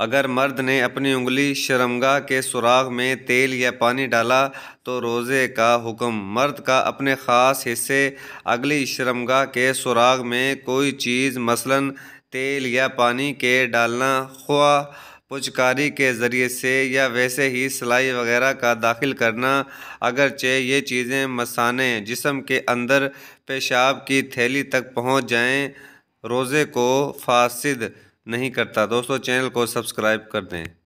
अगर मर्द ने अपनी उंगली शर्मगा के सुराख में तेल या पानी डाला तो रोज़े का हुक्म मर्द का अपने ख़ास हिस्से अगली शर्मगा के सुराख में कोई चीज़ मसलन तेल या पानी के डालना ख्वा पुचकारी के ज़रिए से या वैसे ही सिलाई वगैरह का दाखिल करना अगरचे ये चीज़ें मसाने जिसम के अंदर पेशाब की थैली तक पहुँच जाएँ रोज़े को फासिद नहीं करता दोस्तों चैनल को सब्सक्राइब कर दें